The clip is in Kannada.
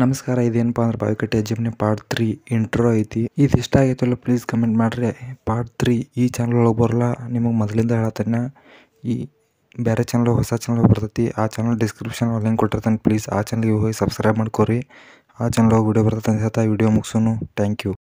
ನಮಸ್ಕಾರ ಇದೇನಪ್ಪ ಅಂದ್ರೆ ಬಾವಿಕಟ್ಟೆ ಜಿಮ್ನಿ ಪಾರ್ಟ್ ತ್ರೀ ಇಂಟ್ರೋ ಐತಿ ಇದು ಇಷ್ಟ ಆಗೈತಲ್ಲ ಪ್ಲೀಸ್ ಕಮೆಂಟ್ ಮಾಡ್ರಿ ಪಾರ್ಟ್ ತ್ರೀ ಈ ಚಾನಲ್ ಒಳಗೆ ಬರಲ್ಲ ನಿಮಗೆ ಮೊದಲಿಂದ ಹೇಳತ್ತೆ ಈ ಬೇರೆ ಚಾನಲ್ ಹೊಸ ಚಾನಲ್ ಬರ್ತೈತಿ ಆ ಚಾನಲ್ ಡಿಸ್ಕ್ರಿಪ್ಷನ್ ಲಿಂಕ್ ಕೊಟ್ಟಿರ್ತಾನೆ ಪ್ಲೀಸ್ ಆ ಚಾನಲ್ಗೆ ಹೋಗಿ ಸಬ್ಸ್ಕ್ರೈಬ್ ಮಾಡ್ಕೊರಿ ಆ ಚಾನಲ್ ಹೋಗಿ ವಿಡಿಯೋ ಬರ್ತೈತೆ ಅಂತ ಆ ವಿಡಿಯೋ ಮುಗಿಸೋನು ಥ್ಯಾಂಕ್ ಯು